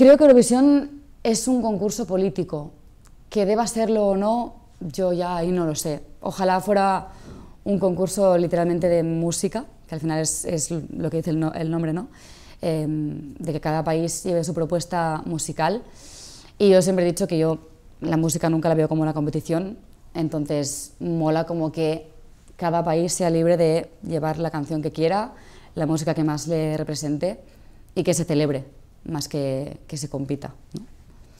Creo que Eurovisión es un concurso político. Que deba serlo o no, yo ya ahí no lo sé. Ojalá fuera un concurso literalmente de música, que al final es, lo que dice el, nombre, ¿no? Em, de que cada país lleve su propuesta musical. Y yo siempre he dicho que yo la música nunca la veo como una competición, entonces mola como que cada país sea libre de llevar la canción que quiera, la música que más le represente y que se celebre más que, que se compita. ¿no?